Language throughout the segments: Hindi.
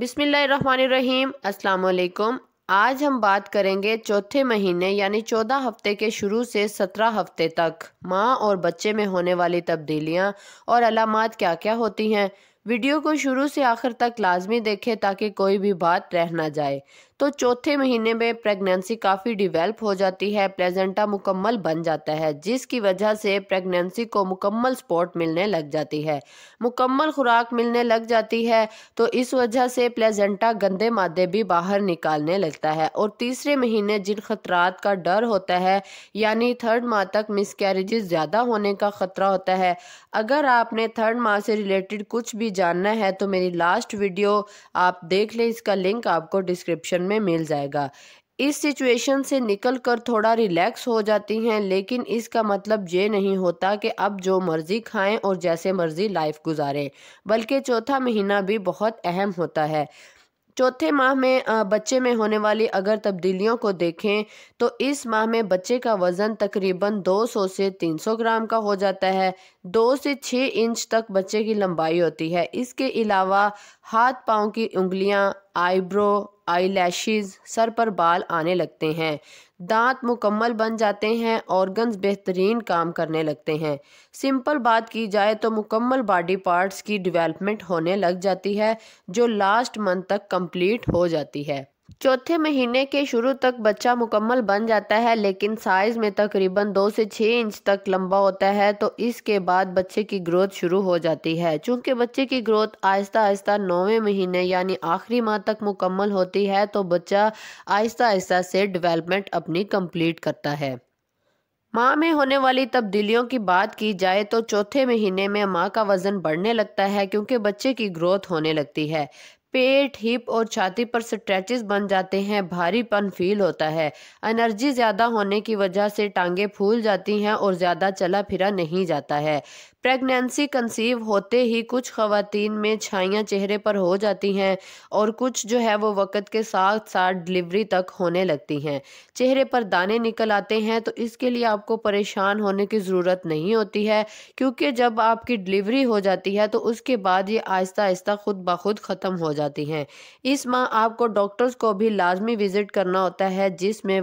बिसमीम अस्सलाम आज हम बात करेंगे चौथे महीने यानी चौदह हफ्ते के शुरू से सत्रह हफ्ते तक माँ और बच्चे में होने वाली तब्दीलियाँ और अलामत क्या क्या होती हैं वीडियो को शुरू से आखिर तक लाजमी देखें ताकि कोई भी बात रह ना जाए तो चौथे महीने में प्रेगनेंसी काफ़ी डिवेल्प हो जाती है प्लेजेंटा मुकम्मल बन जाता है जिसकी वजह से प्रेगनेंसी को मुकम्मल सपोर्ट मिलने लग जाती है मुकम्मल खुराक मिलने लग जाती है तो इस वजह से प्लेजेंटा गंदे मादे भी बाहर निकालने लगता है और तीसरे महीने जिन खतरात का डर होता है यानी थर्ड माह तक मिसकैरेजेस ज़्यादा होने का ख़तरा होता है अगर आपने थर्ड माह से रिलेटेड कुछ भी जानना है तो मेरी लास्ट वीडियो आप देख लें इसका लिंक आपको डिस्क्रिप्शन में मिल जाएगा इस सिचुएशन से निकल कर थोड़ा रिलैक्स हो जाती हैं लेकिन इसका मतलब ये नहीं होता कि अब जो मर्ज़ी खाएं और जैसे मर्ज़ी लाइफ गुजारें बल्कि चौथा महीना भी बहुत अहम होता है चौथे माह में बच्चे में होने वाली अगर तब्दीलियों को देखें तो इस माह में बच्चे का वज़न तकरीबन 200 से 300 ग्राम का हो जाता है दो से छः इंच तक बच्चे की लंबाई होती है इसके अलावा हाथ पाँव की उंगलियां, आईब्रो आई सर पर बाल आने लगते हैं दांत मुकम्मल बन जाते हैं ऑर्गन्स बेहतरीन काम करने लगते हैं सिंपल बात की जाए तो मुकम्मल बॉडी पार्ट्स की डेवलपमेंट होने लग जाती है जो लास्ट मंथ तक कंप्लीट हो जाती है चौथे महीने के शुरू तक बच्चा मुकम्मल बन जाता है लेकिन साइज़ में तकरीबन दो से छः इंच तक लंबा होता है तो इसके बाद बच्चे की ग्रोथ शुरू हो जाती है चूँकि बच्चे की ग्रोथ आहिस्ता आहिस्ता नौवें महीने यानी आखिरी माह तक मुकम्मल होती है तो बच्चा आहिस्ता आहिस्ता से डेवलपमेंट अपनी कम्प्लीट करता है माँ में होने वाली तब्दीलियों की बात की जाए तो चौथे महीने में माँ का वज़न बढ़ने लगता है क्योंकि बच्चे की ग्रोथ होने लगती है पेट हिप और छाती पर स्ट्रेचेस बन जाते हैं भारीपन फील होता है एनर्जी ज़्यादा होने की वजह से टांगे फूल जाती हैं और ज़्यादा चला फिरा नहीं जाता है प्रेगनेंसी कंसीव होते ही कुछ खवतिन में छाइयाँ चेहरे पर हो जाती हैं और कुछ जो है वो वक़्त के साथ साथ डिलीवरी तक होने लगती हैं चेहरे पर दाने निकल आते हैं तो इसके लिए आपको परेशान होने की ज़रूरत नहीं होती है क्योंकि जब आपकी डिलीवरी हो जाती है तो उसके बाद ये आहिस्ता आहिस्ता ख़ुद ब खुद ख़त्म हो जाता जाती हैं इस माह आपको डॉक्टर्स को भी लाजमी विज़िट करना होता है जिसमें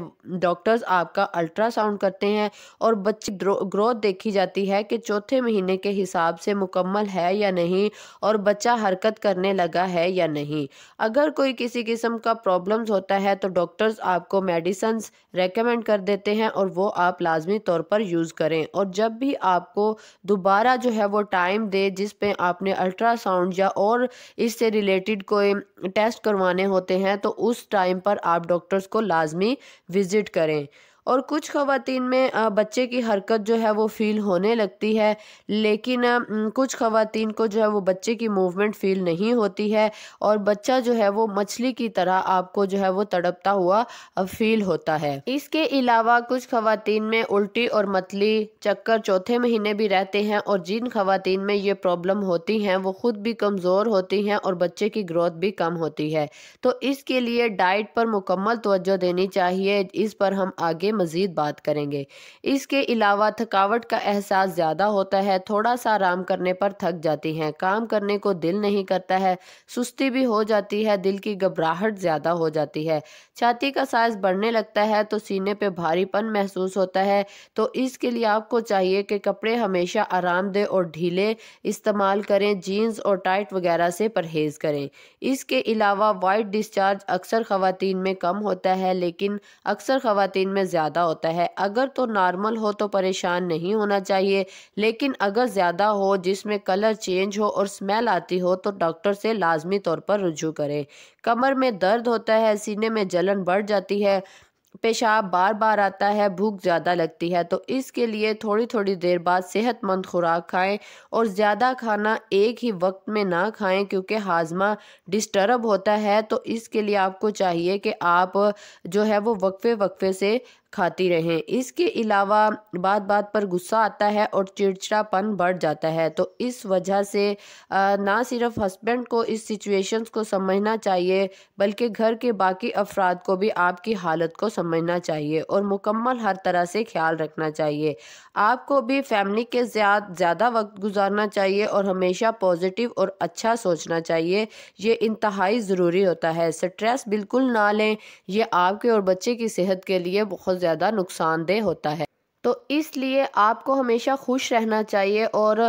डॉक्टर्स आपका अल्ट्रासाउंड करते हैं और बच्चे ग्रोथ देखी जाती है कि चौथे महीने के हिसाब से मुकम्मल है या नहीं और बच्चा हरकत करने लगा है या नहीं अगर कोई किसी किस्म का प्रॉब्लम्स होता है तो डॉक्टर्स आपको मेडिसन रेकमेंड कर देते हैं और वो आप लाजमी तौर पर यूज़ करें और जब भी आपको दोबारा जो है वो टाइम दे जिस पे आपने अल्ट्रासाउंड या और इससे रिलेटेड कोई टेस्ट करवाने होते हैं तो उस टाइम पर आप डॉक्टर्स को लाजमी विज़िट करें और कुछ ख़वातीन में बच्चे की हरकत जो है वो फ़ील होने लगती है लेकिन कुछ ख़वातीन को जो है वो बच्चे की मूवमेंट फ़ील नहीं होती है और बच्चा जो है वो मछली की तरह आपको जो है वो तड़पता हुआ फील होता है इसके अलावा कुछ ख़वातीन में उल्टी और मतली चक्कर चौथे महीने भी रहते हैं और जिन ख़वातीन में ये प्रॉब्लम होती हैं वो ख़ुद भी कमज़ोर होती हैं और बच्चे की ग्रोथ भी कम होती है तो इसके लिए डाइट पर मुकम्मल तोज्जो देनी चाहिए इस पर हम आगे लिए मज़ीद बात करेंगे इसके अलावा थकावट का एहसास ज़्यादा होता है थोड़ा सा आराम करने पर थक जाती हैं काम करने को दिल नहीं करता है सुस्ती भी हो जाती है दिल की घबराहट ज़्यादा हो जाती है छाती का साइज बढ़ने लगता है तो सीने पर भारीपन महसूस होता है तो इसके लिए आपको चाहिए कि कपड़े हमेशा आरामदेह और ढीले इस्तेमाल करें जीन्स और टाइट वगैरह से परहेज़ करें इसके अलावा वाइट डिस्चार्ज अक्सर ख़वान में कम होता है लेकिन अक्सर ख़वान में ज़्यादा ज़्यादा होता है अगर तो नॉर्मल हो तो परेशान नहीं होना चाहिए लेकिन अगर ज़्यादा हो जिसमें कलर चेंज हो और स्मेल आती हो तो डॉक्टर से लाजमी तौर पर रुझू करें कमर में दर्द होता है सीने में जलन बढ़ जाती है पेशाब बार बार आता है भूख ज़्यादा लगती है तो इसके लिए थोड़ी थोड़ी देर बाद सेहतमंद खुराक खाएं और ज़्यादा खाना एक ही वक्त में ना खाएं क्योंकि हाजमा डिस्टर्ब होता है तो इसके लिए आपको चाहिए कि आप जो है वो वक्फे वक्फे से खाती रहें इसके अलावा बात बात पर गुस्सा आता है और चिड़चिड़ापन बढ़ जाता है तो इस वजह से ना सिर्फ हस्बैंड को इस सिचुएशंस को समझना चाहिए बल्कि घर के बाकी अफराद को भी आपकी हालत को समझना चाहिए और मुकम्मल हर तरह से ख्याल रखना चाहिए आपको भी फैमिली के ज़्यादा वक्त गुजारना चाहिए और हमेशा पॉजिटिव और अच्छा सोचना चाहिए ये इंतहाई ज़रूरी होता है स्ट्रेस बिल्कुल ना लें यह आपके और बच्चे की सेहत के लिए बहुत ज़्यादा नुकसानदेह होता है तो इसलिए आपको हमेशा खुश रहना चाहिए और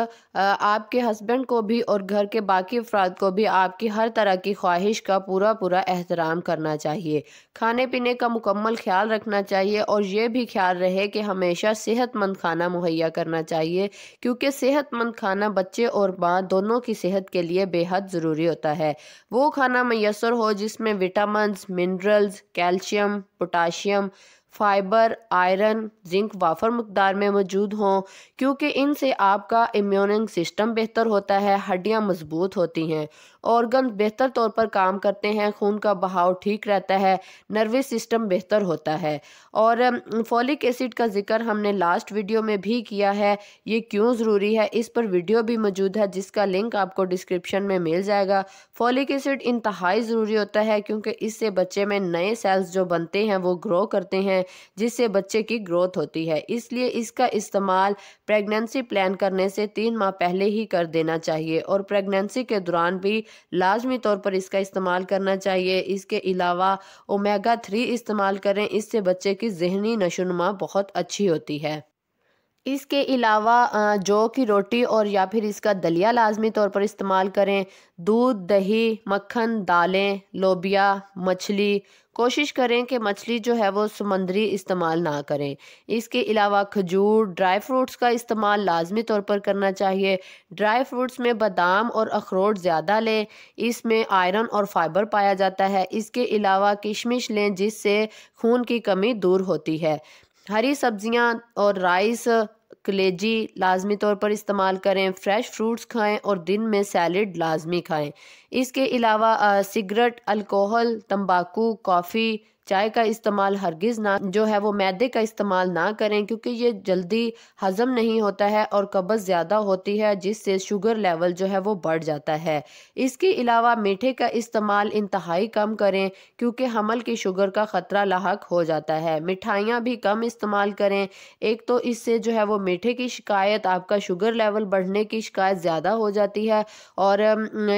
आपके हस्बैंड को भी और घर के बाकी अफराद को भी आपकी हर तरह की ख्वाहिश का पूरा पूरा एहतराम करना चाहिए खाने पीने का मुकम्मल ख्याल रखना चाहिए और ये भी ख्याल रहे कि हमेशा सेहतमंद खाना मुहैया करना चाहिए क्योंकि सेहतमंद खाना बच्चे और माँ दोनों की सेहत के लिए बेहद ज़रूरी होता है वो खाना मैसर हो जिसमें vitamin minerals calcium potassium fibre iron zinc वाफर मकदार में मौजूद हों क्योंकि इनसे आपका इम्यूनिंग सिस्टम बेहतर होता है हड्डियां मजबूत होती हैं ऑर्गन बेहतर तौर पर काम करते हैं खून का बहाव ठीक रहता है नर्वस सिस्टम बेहतर होता है और फॉलिक एसिड का जिक्र हमने लास्ट वीडियो में भी किया है ये क्यों ज़रूरी है इस पर वीडियो भी मौजूद है जिसका लिंक आपको डिस्क्रिप्शन में मिल जाएगा फॉलिक एसिड इंतहाई ज़रूरी होता है क्योंकि इससे बच्चे में नए सेल्स जो बनते हैं वो ग्रो करते हैं जिससे बच्चे की ग्रोथ होती है इसलिए इसका इस्तेमाल प्रेगनेंसी प्लान करने से तीन माह पहले ही कर देना चाहिए और प्रेगनेंसी के दौरान भी लाजमी तौर पर इसका इस्तेमाल करना चाहिए इसके अलावा ओमेगा थ्री इस्तेमाल करें इससे बच्चे की जहनी नशोनुमा बहुत अच्छी होती है इसके अलावा जौ की रोटी और या फिर इसका दलिया लाजमी तौर पर इस्तेमाल करें दूध दही मक्खन दालें लोबिया मछली कोशिश करें कि मछली जो है वो समंदरी इस्तेमाल ना करें इसके अलावा खजूर ड्राई फ्रूट्स का इस्तेमाल लाजमी तौर पर करना चाहिए ड्राई फ्रूट्स में बादाम और अखरोट ज़्यादा लें इसमें आयरन और फाइबर पाया जाता है इसके अलावा किशमिश लें जिससे खून की कमी दूर होती है हरी सब्जियां और राइस कलेजी लाजमी तौर पर इस्तेमाल करें फ्रेश फ्रूट्स खाएं और दिन में सैलड लाजमी खाएं इसके अलावा सिगरेट अल्कोहल तंबाकू कॉफ़ी चाय का इस्तेमाल हरगिज़ ना जो है वो मैदे का इस्तेमाल ना करें क्योंकि ये जल्दी हज़म नहीं होता है और कब्ज़ ज़्यादा होती है जिससे शुगर लेवल जो है वो बढ़ जाता है इसके अलावा मीठे का इस्तेमाल इंतहाई कम करें क्योंकि हमल की शुगर का ख़तरा लाक हो जाता है मिठाइयाँ भी कम इस्तेमाल करें एक तो इससे जो है वो मीठे की शिकायत आपका शुगर लेवल बढ़ने की शिकायत ज़्यादा हो जाती है और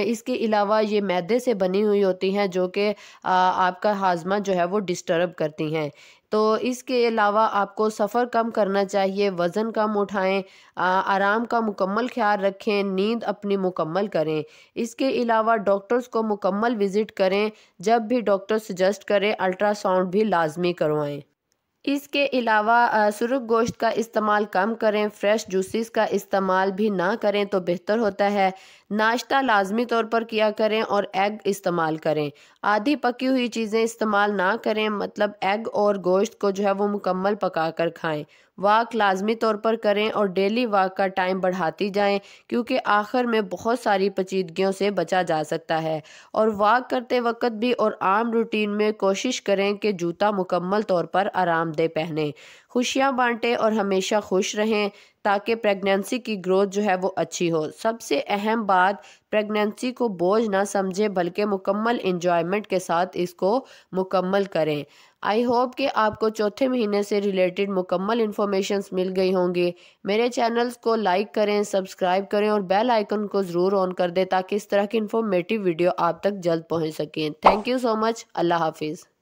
इसके अलावा ये मैदे से बनी हुई होती हैं जो कि आपका हाजमा जो है वो डिस्टर्ब करती हैं तो इसके अलावा आपको सफ़र कम करना चाहिए वज़न कम उठाएं आराम का मुकम्मल ख्याल रखें नींद अपनी मुकम्मल करें इसके अलावा डॉक्टर्स को मुकम्मल विज़िट करें जब भी डॉक्टर सजेस्ट करें अल्ट्रासाउंड भी लाजमी करवाएं इसके अलावा सुरख गोश्त का इस्तेमाल कम करें फ्रेश जूसेस का इस्तेमाल भी ना करें तो बेहतर होता है नाश्ता लाजमी तौर पर किया करें और एग इस्तेमाल करें आधी पकी हुई चीज़ें इस्तेमाल ना करें मतलब एग और गोश्त को जो है वो मुकम्मल पका कर खाएँ वाक लाजमी तौर पर करें और डेली वाक का टाइम बढ़ाती जाएं क्योंकि आखिर में बहुत सारी पचीदगियों से बचा जा सकता है और वाक करते वक्त भी और आम रूटीन में कोशिश करें कि जूता मुकम्मल तौर पर दे पहने खुशियाँ बांटें और हमेशा खुश रहें ताकि प्रेगनेंसी की ग्रोथ जो है वो अच्छी हो सबसे अहम बात प्रेगनेंसी को बोझ ना समझें बल्कि मुकम्मल इंजॉयमेंट के साथ इसको मुकम्मल करें आई होप कि आपको चौथे महीने से रिलेटेड मुकम्मल इन्फॉर्मेशन मिल गई होंगी मेरे चैनल्स को लाइक करें सब्सक्राइब करें और बेल आइकन को ज़रूर ऑन कर दें ताकि इस तरह की इन्फॉर्मेटिव वीडियो आप तक जल्द पहुंच सकें थैंक यू सो मच अल्लाह हाफिज़